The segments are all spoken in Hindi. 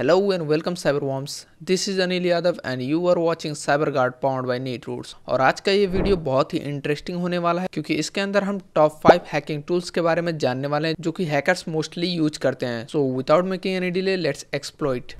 Hello and welcome Cyberworms. This is Anil Yadav and you are watching CyberGuard powered by Netroots. और आज का ये वीडियो बहुत ही इंटरेस्टिंग होने वाला है क्योंकि इसके अंदर हम टॉप फाइव हैकिंग टूल्स के बारे में जानने वाले हैं जो कि हैकर्स मोस्टली यूज करते हैं so without making any delay let's exploit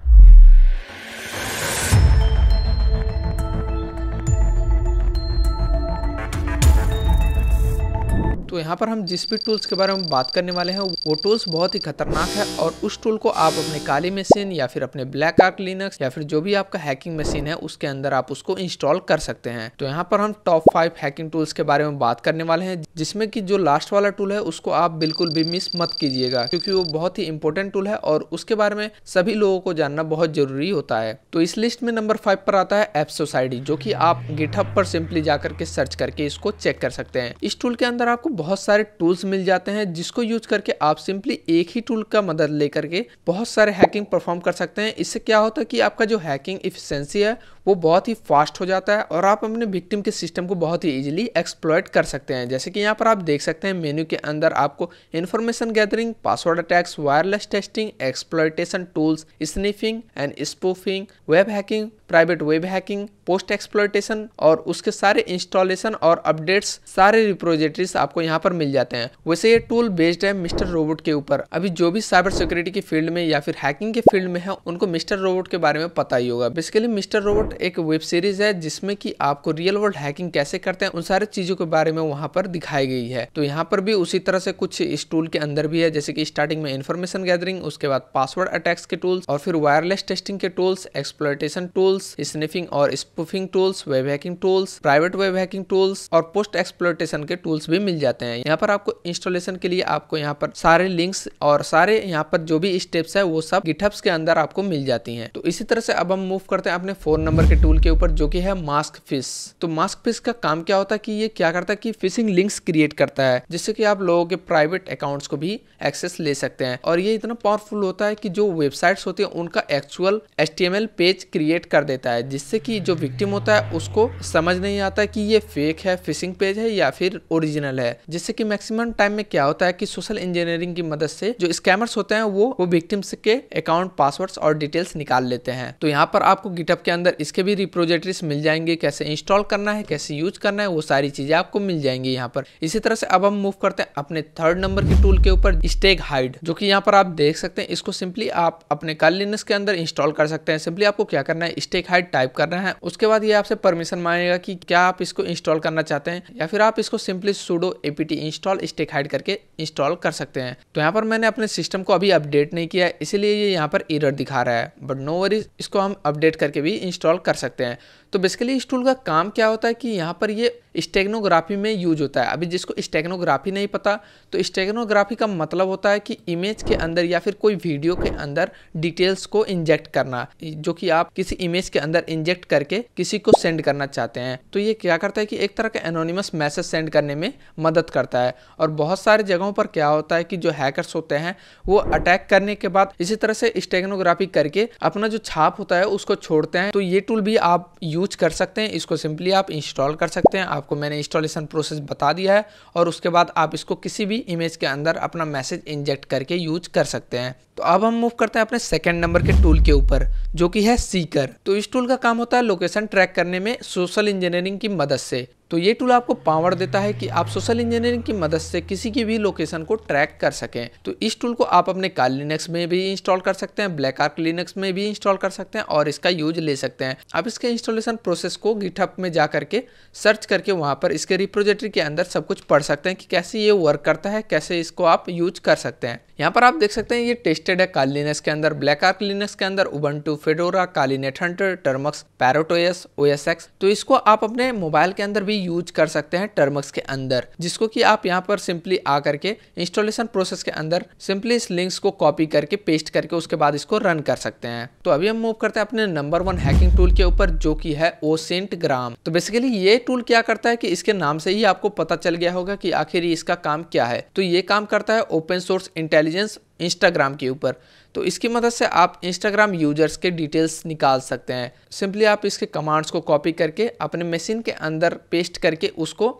तो यहाँ पर हम जिस भी टूल्स के बारे में बात करने वाले हैं वो टूल्स बहुत ही खतरनाक है और उस टूल को आप अपने काली मशीन या फिर अपने ब्लैक आर्क लिनक्स या फिर जो भी आपका हैकिंग मशीन है उसके अंदर आप उसको इंस्टॉल कर सकते हैं तो यहाँ पर हम टॉप फाइव हैकिंग टूल्स के बारे में बात करने वाले हैं जिसमें की जो लास्ट वाला टूल है उसको आप बिल्कुल भी मिस मत कीजिएगा क्योंकि वो बहुत ही इंपॉर्टेंट टूल है और उसके बारे में सभी लोगों को जानना बहुत जरूरी होता है तो इस लिस्ट में नंबर फाइव पर आता है एप सोसाइटी जो की आप गिटहब पर सिंपली जाकर के सर्च करके इसको चेक कर सकते हैं इस टूल के अंदर आपको बहुत सारे टूल्स मिल जाते हैं जिसको यूज करके आप सिंपली एक ही टूल का मदद लेकर के बहुत सारे हैकिंग परफॉर्म कर सकते हैं इससे क्या होता है कि आपका जो हैकिंग इफिशेंसी है वो बहुत ही फास्ट हो जाता है और आप अपने विक्टिम के सिस्टम को बहुत ही ईजिली एक्सप्लॉयट कर सकते हैं जैसे कि यहाँ पर आप देख सकते हैं मेन्यू के अंदर आपको information gathering password attacks wireless testing exploitation tools sniffing and spoofing web hacking private web hacking post exploitation और उसके सारे इंस्टॉलेशन और अपडेट्स सारे रिप्रोजेटरीज आपको यहाँ पर मिल जाते हैं वैसे ये टूल बेस्ड है मिस्टर रोबोट के ऊपर अभी जो भी साइबर सिक्योरिटी की फील्ड में या फिर हैकिंग के फील्ड में है उनको मिस्टर रोबोट के बारे में पता ही होगा बेसिकली मिस्टर रोबोट अबाउट एक वेब सीरीज है जिसमें कि आपको रियल वर्ल्ड हैकिंग कैसे करते हैं उन सारे चीजों के बारे में वहां पर दिखाई गई है तो यहाँ पर भी उसी तरह से कुछ इस टूल के अंदर भी है जैसे कि स्टार्टिंग में इन्फॉर्मेशन गैदरिंग उसके बाद पासवर्ड अटैक्स के टूल्स और फिर वायरलेस टेस्टिंग के टूल्स एक्सप्लोटेशन टूल्स स्निफिंग और spoofing tools web hacking tools private web hacking tools और पोस्ट एक्सप्लोटेशन के टूल्स भी मिल जाते हैं यहाँ पर आपको इंस्टॉलेशन के लिए आपको यहाँ पर सारे लिंक्स और सारे यहाँ पर जो भी स्टेप्स है वो सब गिटअप्स के अंदर आपको मिल जाती है तो इसी तरह से अब हम मूव करते हैं अपने फोन नंबर नंबर के टूल के ऊपर जो कि है मास्क फिश तो मास्क फिश का काम क्या होता है कि ये क्या करता है कि फिशिंग लिंक्स क्रिएट करता है जिससे कि आप लोगों के प्राइवेट अकाउंट्स को भी एक्सेस ले सकते हैं और ये इतना पावरफुल होता है कि जो वेबसाइट्स होती है उनका एक्चुअल एच पेज क्रिएट कर देता है जिससे कि जो विक्टिम होता है उसको समझ नहीं आता कि ये फेक है फिशिंग पेज है या फिर ओरिजिनल है जिससे कि मैक्सिमम टाइम में क्या होता है कि सोशल इंजीनियरिंग की मदद से जो स्कैमर्स होते हैं वो वो विक्टिम्स के अकाउंट पासवर्ड्स और डिटेल्स निकाल लेते हैं तो यहाँ पर आपको गिटअप के अंदर इसके भी रिप्रोजेटरीज मिल जाएंगे कैसे इंस्टॉल करना है कैसे यूज करना है वो सारी चीज़ें आपको मिल जाएंगी यहाँ पर इसी तरह से अब हम मूव करते हैं अपने थर्ड नंबर के टूल के ऊपर स्टेक हाइड जो कि यहाँ पर आप देख सकते हैं इसको सिंपली आप अपने कार्लिनस के अंदर इंस्टॉल कर सकते हैं सिंपली आपको क्या करना है स्टेक हाइड टाइप करना है उसके बाद ये आपसे परमिशन मांगेगा कि क्या आप इसको इंस्टॉल करना चाहते हैं या फिर आप इसको simply sudo APT install steghide करके इंस्टॉल कर सकते हैं तो यहाँ पर मैंने अपने सिस्टम को अभी अपडेट नहीं किया है इसीलिए ये यहाँ पर एरर दिखा रहा है बट नो वरी इसको हम अपडेट करके भी इंस्टॉल इंस्टॉल कर सकते हैं तो बेसिकली इस टूल का काम क्या होता है कि यहाँ पर ये स्टेग्नोग्राफी में यूज होता है अभी जिसको स्टेग्नोग्राफी नहीं पता तो स्टेग्नोग्राफी का मतलब होता है कि इमेज के अंदर या फिर कोई वीडियो के अंदर डिटेल्स को इंजेक्ट करना जो कि आप किसी इमेज के अंदर इंजेक्ट करके किसी को सेंड करना चाहते हैं तो ये क्या करता है कि एक तरह का एनोनिमस मैसेज सेंड करने में मदद करता है और बहुत सारे जगहों पर क्या होता है कि जो हैकर्स होते हैं वो अटैक करने के बाद इसी तरह से स्टेग्नोग्राफी करके अपना जो छाप होता है उसको छोड़ते हैं तो ये टूल भी आप यूज कर सकते हैं इसको सिंपली आप इंस्टॉल कर सकते हैं आपको मैंने इंस्टॉलेशन प्रोसेस बता दिया है और उसके बाद आप इसको किसी भी इमेज के अंदर अपना मैसेज इंजेक्ट करके यूज कर सकते हैं तो अब हम मूव करते हैं अपने सेकंड नंबर के टूल के ऊपर जो कि है सीकर तो इस टूल का काम होता है लोकेशन ट्रैक करने में सोशल इंजीनियरिंग की मदद से तो ये टूल आपको पावर देता है कि आप सोशल इंजीनियरिंग की मदद से किसी की भी लोकेशन को ट्रैक कर सकें तो इस टूल को आप अपने कार लिनक्स में भी इंस्टॉल कर सकते हैं ब्लैक आर्क लिनक्स में भी इंस्टॉल कर सकते हैं और इसका यूज ले सकते हैं आप इसके इंस्टॉलेशन प्रोसेस को गिटअप में जा करके सर्च करके वहाँ पर इसके रिप्रोजेक्टरी के अंदर सब कुछ पढ़ सकते हैं कि कैसे ये वर्क करता है कैसे इसको आप यूज कर सकते हैं यहाँ पर आप देख सकते हैं ये टेस्टेड है काली के अंदर ब्लैक आर्क लिनक्स के अंदर Ubuntu Fedora Kali NetHunter Termux Parrot OS OS X तो इसको आप अपने मोबाइल के अंदर भी यूज कर सकते हैं टर्मक्स के अंदर जिसको कि आप यहाँ पर सिंपली आ करके इंस्टॉलेशन प्रोसेस के अंदर सिंपली इस लिंक्स को कॉपी करके पेस्ट करके उसके बाद इसको रन कर सकते हैं तो अभी हम मूव करते हैं अपने नंबर वन हैकिंग टूल के ऊपर जो की है ओसेंट ग्राम तो बेसिकली ये टूल क्या करता है की इसके नाम से ही आपको पता चल गया होगा की आखिर इसका काम क्या है तो ये काम करता है open source intelligence intelligence Instagram के ऊपर तो इसकी मदद से आप इंस्टाग्राम यूजर्स के डिटेल्स निकाल सकते हैं सिंपली आप इसके कमांड्स को कॉपी करके अपने मशीन के अंदर पेस्ट करके उसको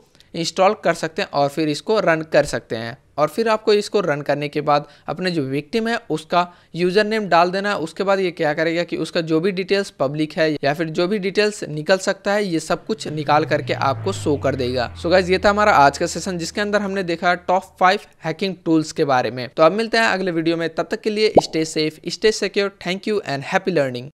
इंस्टॉल कर सकते हैं और फिर इसको रन कर सकते हैं और फिर आपको इसको रन करने के बाद अपने जो विक्टिम है उसका यूज़र नेम डाल देना है उसके बाद ये क्या करेगा कि उसका जो भी डिटेल्स पब्लिक है या फिर जो भी डिटेल्स निकल सकता है ये सब कुछ निकाल करके आपको शो कर देगा सो so गाइज ये था हमारा आज का सेशन जिसके अंदर हमने देखा टॉप फाइव हैकिंग टूल्स के बारे में तो अब मिलते हैं अगले वीडियो में तब तक के लिए stay safe stay secure thank you and happy learning